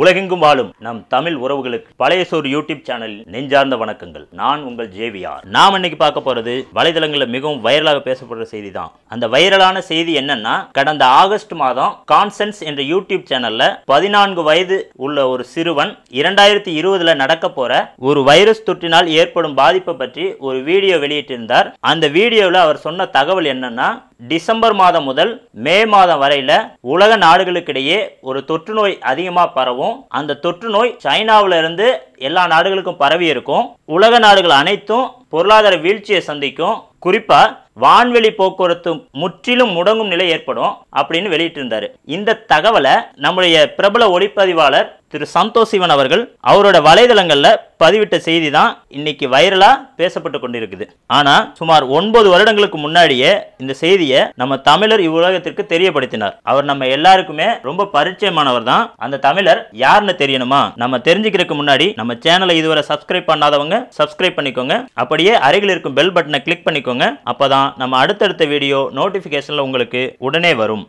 உலகெங்கும் வாழும் நம் தமிழ் உறவுகளுக்கு பழைய சோறு யூடியூப் சேனல் நெஞ்சார்ந்த வணக்கங்கள் நான் உங்கள் ஜேவிஆர் நாம் இன்னைக்கு பார்க்க போறது வலைதளங்களில் மிகவும் வைரலாக பேசப்படுற செய்தி தான் அந்த வைரலான செய்தி என்னன்னா கடந்த ஆகஸ்ட் மாதம் கான்சன்ஸ் என்ற யூடியூப் சேனல்ல பதினான்கு வயது உள்ள ஒரு சிறுவன் இரண்டாயிரத்தி இருபதுல நடக்க போற ஒரு வைரஸ் தொற்றினால் ஏற்படும் பாதிப்பை பற்றி ஒரு வீடியோ வெளியிட்டிருந்தார் அந்த வீடியோவில் அவர் சொன்ன தகவல் என்னன்னா டிசம்பர் மாதம் முதல் மே மாதம் வரையில உலக நாடுகளுக்கிடையே ஒரு தொற்று நோய் அதிகமாக பரவும் அந்த தொற்று நோய் சைனாவில இருந்து எல்லா நாடுகளுக்கும் பரவி இருக்கும் உலக நாடுகள் அனைத்தும் பொருளாதார வீழ்ச்சியை சந்திக்கும் குறிப்பாக வான்வெளி போக்குவரத்து முற்றிலும் முடங்கும் நிலை ஏற்படும் அப்படின்னு வெளியிட்டிருந்தார் இந்த தகவலை நம்முடைய பிரபல ஒளிப்பதிவாளர் திரு சந்தோஷ் சிவன் அவர்கள் அவரோட வலைதளங்களில் பதிவிட்ட செய்தி தான் இன்னைக்கு வைரலாக பேசப்பட்டு கொண்டிருக்குது ஆனால் சுமார் ஒன்பது வருடங்களுக்கு முன்னாடியே இந்த செய்தியை நம்ம தமிழர் இவ்வுலகத்திற்கு தெரியப்படுத்தினார் அவர் நம்ம எல்லாருக்குமே ரொம்ப பரிச்சயமானவர் தான் அந்த தமிழர் யாருன்னு தெரியணுமா நம்ம தெரிஞ்சுக்கிறதுக்கு முன்னாடி நம்ம சேனலை இதுவரை சப்ஸ்கிரைப் பண்ணாதவங்க சப்ஸ்கிரைப் பண்ணிக்கோங்க அப்படியே அருகில் இருக்கும் பெல் பட்டனை கிளிக் பண்ணிக்கோங்க அப்போதான் தான் நம்ம அடுத்தடுத்த வீடியோ நோட்டிஃபிகேஷனில் உங்களுக்கு உடனே வரும்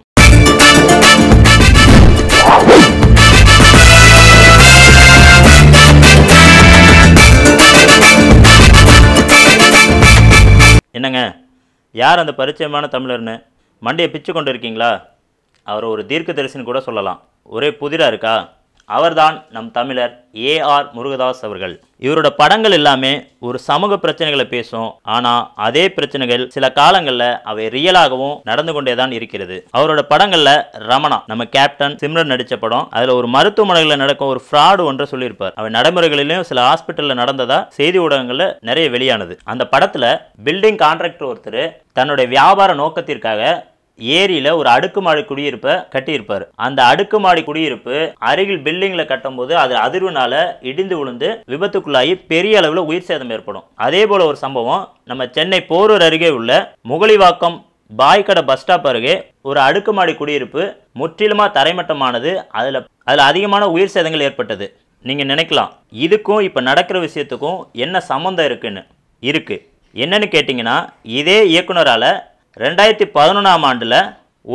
என்னங்க யார் அந்த பரிச்சயமான தமிழர்னு மண்டையை பிச்சு கொண்டு இருக்கீங்களா ஒரு தீர்க்க தரிசனம் கூட சொல்லலாம் ஒரே இருக்கா அவர்தான் நம் தமிழர் ஏ ஆர் முருகதாஸ் அவர்கள் இவரோட படங்கள் எல்லாமே ஒரு சமூக பிரச்சனைகளை பேசும் ஆனா அதே பிரச்சனைகள் சில காலங்கள்ல அவை ரியலாகவும் நடந்து கொண்டேதான் இருக்கிறது அவரோட படங்கள்ல ரமணா நம்ம கேப்டன் சிம்ரன் நடிச்ச படம் அதுல ஒரு மருத்துவமனைகளில் நடக்கும் ஒரு ஃப்ராடு ஒன்றை சொல்லியிருப்பார் அவர் நடைமுறைகளிலும் சில ஹாஸ்பிட்டல்ல நடந்ததா செய்தி ஊடகங்கள்ல நிறைய வெளியானது அந்த படத்துல பில்டிங் கான்ட்ராக்டர் ஒருத்தர் தன்னுடைய வியாபார நோக்கத்திற்காக ஏரியில் ஒரு அடுக்குமாடி குடியிருப்பை கட்டியிருப்பார் அந்த அடுக்குமாடி குடியிருப்பு அருகில் பில்டிங்கில் கட்டும்போது அது அதிர்வுனால இடிந்து விழுந்து விபத்துக்குள்ளாகி பெரிய அளவில் உயிர் சேதம் ஏற்படும் அதே போல் ஒரு சம்பவம் நம்ம சென்னை போரூர் அருகே உள்ள முகலிவாக்கம் பாய்கடை பஸ் ஸ்டாப் அருகே ஒரு அடுக்குமாடி குடியிருப்பு முற்றிலுமாக தரைமட்டமானது அதில் அதில் அதிகமான உயிர் சேதங்கள் ஏற்பட்டது நீங்கள் நினைக்கலாம் இதுக்கும் இப்போ நடக்கிற விஷயத்துக்கும் என்ன சம்மந்தம் இருக்குன்னு இருக்குது என்னன்னு கேட்டிங்கன்னா இதே இயக்குனரால் ரெண்டாயிரத்தி பதினொன்றாம் ஆண்டில்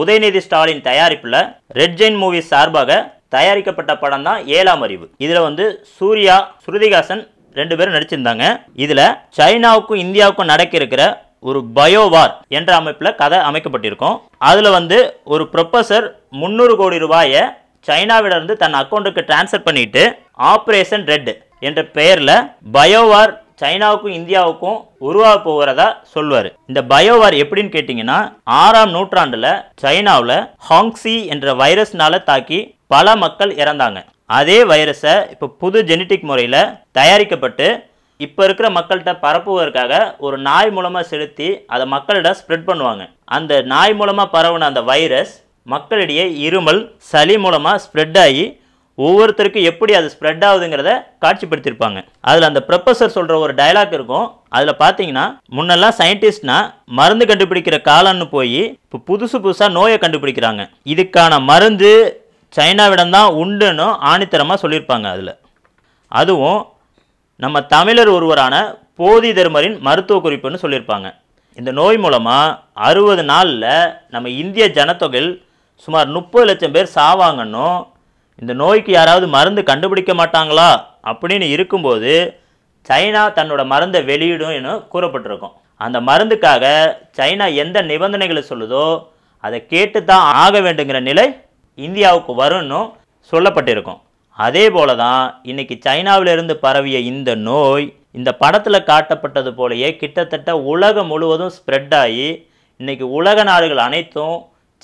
உதயநிதி ஸ்டாலின் தயாரிப்பில் ரெட் ஜெயின் மூவிஸ் சார்பாக தயாரிக்கப்பட்ட படம் தான் ஏழாம் அறிவு இதில் வந்து சூர்யா ஸ்ருதிகாசன் ரெண்டு பேரும் நடிச்சிருந்தாங்க இதில் சைனாவுக்கும் இந்தியாவுக்கும் நடக்க இருக்கிற ஒரு பயோவார் என்ற அமைப்பில் கதை அமைக்கப்பட்டிருக்கும் அதில் வந்து ஒரு ப்ரொஃபஸர் முந்நூறு கோடி ரூபாயை சைனாவிலிருந்து தன் அக்கௌண்ட்டுக்கு டிரான்ஸ்ஃபர் பண்ணிட்டு ஆப்ரேஷன் ரெட் என்ற பெயரில் பயோவார் சைனாவுக்கும் இந்தியாவுக்கும் உருவாக போகிறதா சொல்வார் இந்த பயோவார் எப்படின்னு கேட்டிங்கன்னா ஆறாம் நூற்றாண்டில் சைனாவில் ஹாங்ஸி என்ற வைரஸ்னால தாக்கி பல மக்கள் இறந்தாங்க அதே வைரஸை இப்போ புது ஜெனட்டிக் முறையில் தயாரிக்கப்பட்டு இப்போ இருக்கிற மக்கள்கிட்ட பரப்புவதற்காக ஒரு நாய் மூலமாக செலுத்தி அதை மக்கள்கிட்ட ஸ்ப்ரெட் பண்ணுவாங்க அந்த நாய் மூலமாக பரவுன அந்த வைரஸ் மக்களிடையே இருமல் சளி மூலமாக ஸ்ப்ரெட் ஆகி ஒவ்வொருத்தருக்கும் எப்படி அது ஸ்ப்ரெட் ஆகுதுங்கிறத காட்சிப்படுத்தியிருப்பாங்க அதில் அந்த ப்ரொஃபஸர் சொல்கிற ஒரு டயலாக் இருக்கும் அதில் பார்த்தீங்கன்னா முன்னெல்லாம் சயின்டிஸ்ட்னா மருந்து கண்டுபிடிக்கிற காலம்னு போய் இப்போ புதுசு புதுசாக நோயை கண்டுபிடிக்கிறாங்க இதுக்கான மருந்து சைனாவிடம் தான் உண்டுன்னு ஆணித்தரமாக சொல்லியிருப்பாங்க அதில் அதுவும் நம்ம தமிழர் ஒருவரான போதி தர்மரின் மருத்துவ குறிப்புன்னு சொல்லியிருப்பாங்க இந்த நோய் மூலமாக அறுபது நாளில் நம்ம இந்திய ஜனத்தொகையில் சுமார் முப்பது லட்சம் பேர் சாவாங்கன்னும் இந்த நோய்க்கு யாராவது மருந்து கண்டுபிடிக்க மாட்டாங்களா அப்படின்னு இருக்கும்போது சைனா தன்னோட மருந்தை வெளியிடும் என கூறப்பட்டிருக்கும் அந்த மருந்துக்காக சைனா எந்த நிபந்தனைகளை சொல்லுதோ அதை கேட்டு தான் ஆக வேண்டுங்கிற நிலை இந்தியாவுக்கு வரும்னு சொல்லப்பட்டிருக்கும் அதே போல தான் இன்னைக்கு சைனாவிலிருந்து பரவிய இந்த நோய் இந்த படத்தில் காட்டப்பட்டது போலயே கிட்டத்தட்ட உலகம் முழுவதும் ஸ்ப்ரெட் ஆகி இன்றைக்கி உலக நாடுகள் அனைத்தும்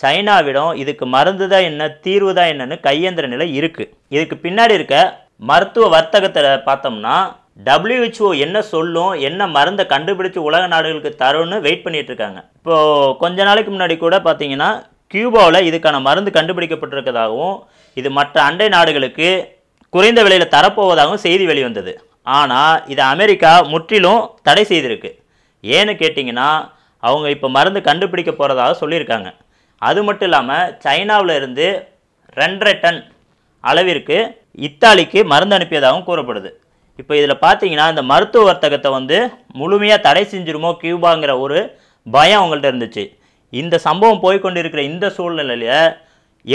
சைனாவிடம் இதுக்கு மருந்து தான் என்ன தீர்வு தான் என்னன்னு கையேந்திர நிலை இருக்குது இதுக்கு பின்னாடி இருக்க மருத்துவ வர்த்தகத்தில் பார்த்தோம்னா டபிள்யூஹெச்ஓ என்ன சொல்லும் என்ன மருந்தை கண்டுபிடிச்சு உலக நாடுகளுக்கு தரும்னு வெயிட் பண்ணிட்டு இருக்காங்க இப்போது கொஞ்ச நாளைக்கு முன்னாடி கூட பார்த்தீங்கன்னா கியூபாவில் இதுக்கான மருந்து கண்டுபிடிக்கப்பட்டிருக்கதாகவும் இது மற்ற அண்டை நாடுகளுக்கு குறைந்த விலையில் தரப்போவதாகவும் செய்தி வெளிவந்தது ஆனால் இதை அமெரிக்கா முற்றிலும் தடை செய்திருக்கு ஏன்னு கேட்டிங்கன்னா அவங்க இப்போ மருந்து கண்டுபிடிக்க போகிறதாக சொல்லியிருக்காங்க அது மட்டும் இல்லாமல் சைனாவில் இருந்து ரெண்டரை டன் அளவிற்கு இத்தாலிக்கு மருந்து அனுப்பியதாகவும் கூறப்படுது இப்போ இதில் பார்த்தீங்கன்னா இந்த மருத்துவ வர்த்தகத்தை வந்து முழுமையாக தடை செஞ்சிருமோ கியூபாங்கிற ஒரு பயம் அவங்கள்ட்ட இருந்துச்சு இந்த சம்பவம் போய்கொண்டிருக்கிற இந்த சூழ்நிலையில்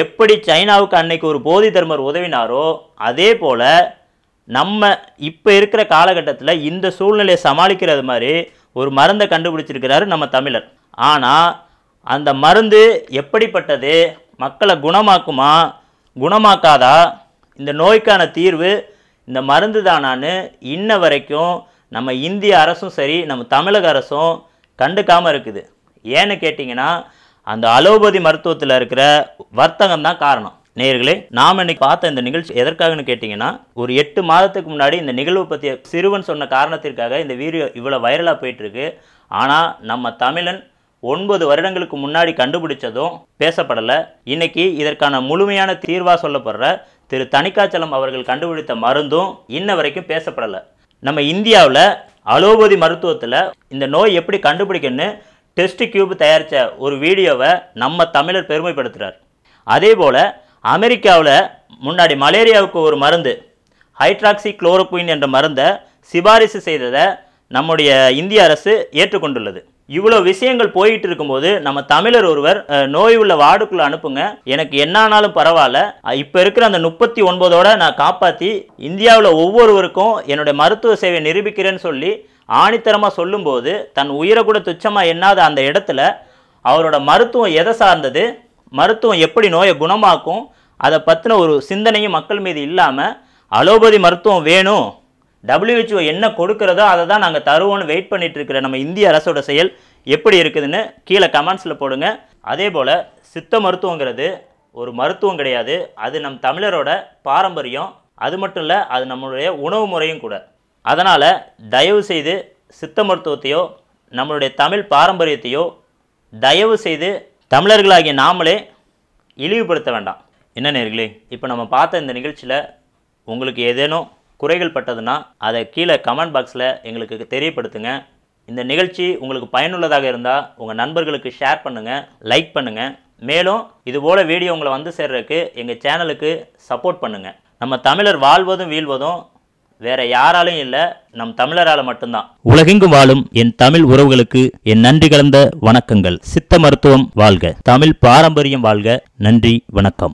எப்படி சைனாவுக்கு அன்னைக்கு ஒரு போதி தர்மர் உதவினாரோ அதே போல் நம்ம இப்போ இருக்கிற காலகட்டத்தில் இந்த சூழ்நிலையை சமாளிக்கிறது மாதிரி ஒரு மருந்தை கண்டுபிடிச்சிருக்கிறாரு நம்ம தமிழர் ஆனால் அந்த மருந்து எப்படிப்பட்டது மக்களை குணமாக்குமா குணமாக்காதா இந்த நோய்க்கான தீர்வு இந்த மருந்து தானான்னு இன்ன வரைக்கும் நம்ம இந்திய அரசும் சரி நம்ம தமிழக அரசும் கண்டுக்காமல் இருக்குது ஏன்னு கேட்டிங்கன்னா அந்த அலோபதி மருத்துவத்தில் இருக்கிற வர்த்தகம் தான் காரணம் நேர்களே நாம் இன்னைக்கு பார்த்த இந்த நிகழ்ச்சி எதற்காகன்னு கேட்டிங்கன்னா ஒரு எட்டு மாதத்துக்கு முன்னாடி இந்த நிகழ்வு பற்றிய சிறுவன் சொன்ன காரணத்திற்காக இந்த வீடியோ இவ்வளோ வைரலாக போயிட்டுருக்கு ஆனால் நம்ம தமிழன் ஒன்பது வருடங்களுக்கு முன்னாடி கண்டுபிடிச்சதும் பேசப்படலை இன்னைக்கு இதற்கான முழுமையான தீர்வாக சொல்லப்படுற திரு தணிக்காச்சலம் அவர்கள் கண்டுபிடித்த மருந்தும் இன்ன வரைக்கும் பேசப்படலை நம்ம இந்தியாவில் அலோபதி மருத்துவத்தில் இந்த நோய் எப்படி கண்டுபிடிக்கணும்னு டெஸ்ட் கியூப் தயாரித்த ஒரு வீடியோவை நம்ம தமிழர் பெருமைப்படுத்துகிறார் அதே போல் அமெரிக்காவில் முன்னாடி மலேரியாவுக்கு ஒரு மருந்து ஹைட்ராக்சி குளோரோக்வின் என்ற மருந்தை சிபாரிசு செய்ததை நம்முடைய இந்திய அரசு ஏற்றுக்கொண்டுள்ளது இவ்வளோ விஷயங்கள் போயிட்டு இருக்கும்போது நம்ம தமிழர் ஒருவர் நோய் உள்ள வார்டுக்குள்ளே அனுப்புங்க எனக்கு என்னானாலும் பரவாயில்ல இப்போ இருக்கிற அந்த முப்பத்தி ஒன்பதோட நான் காப்பாற்றி இந்தியாவில் ஒவ்வொருவருக்கும் என்னுடைய மருத்துவ சேவையை நிரூபிக்கிறேன்னு சொல்லி ஆணித்தரமாக சொல்லும்போது தன் உயிரை கூட துச்சமாக எண்ணாத அந்த இடத்துல அவரோட மருத்துவம் எதை சார்ந்தது மருத்துவம் எப்படி நோயை குணமாக்கும் அதை பற்றின ஒரு சிந்தனையும் மக்கள் மீது இல்லாமல் அலோபதி மருத்துவம் வேணும் டபிள்யூஹெச்ஓ என்ன கொடுக்குறதோ அதை தான் நாங்கள் தருவோம்னு வெயிட் பண்ணிட்டு இருக்கிற நம்ம இந்திய அரசோட செயல் எப்படி இருக்குதுன்னு கீழே கமெண்ட்ஸில் போடுங்க அதே போல் சித்த மருத்துவங்கிறது ஒரு மருத்துவம் கிடையாது அது நம் தமிழரோட பாரம்பரியம் அது மட்டும் இல்லை அது நம்மளுடைய உணவு முறையும் கூட அதனால் தயவு செய்து சித்த மருத்துவத்தையோ நம்மளுடைய தமிழ் பாரம்பரியத்தையோ தயவு செய்து தமிழர்களாகிய நாமளே இழிவுபடுத்த வேண்டாம் என்ன நேர்களே இப்போ நம்ம பார்த்த இந்த நிகழ்ச்சியில் உங்களுக்கு ஏதேனும் குறைகள் பட்டதுன்னா அதை கீழே கமெண்ட் பாக்ஸில் எங்களுக்கு தெரியப்படுத்துங்க இந்த நிகழ்ச்சி உங்களுக்கு பயனுள்ளதாக இருந்தால் உங்கள் நண்பர்களுக்கு ஷேர் பண்ணுங்கள் லைக் பண்ணுங்கள் மேலும் இதுபோல் வீடியோ உங்களை வந்து சேர்றதுக்கு எங்கள் சேனலுக்கு சப்போர்ட் பண்ணுங்கள் நம்ம தமிழர் வாழ்வதும் வீழ்வதும் வேற யாராலையும் இல்லை நம் தமிழரால் மட்டும்தான் உலகெங்கும் வாழும் என் தமிழ் உறவுகளுக்கு என் நன்றி கலந்த வணக்கங்கள் சித்த மருத்துவம் வாழ்க தமிழ் பாரம்பரியம் வாழ்க நன்றி வணக்கம்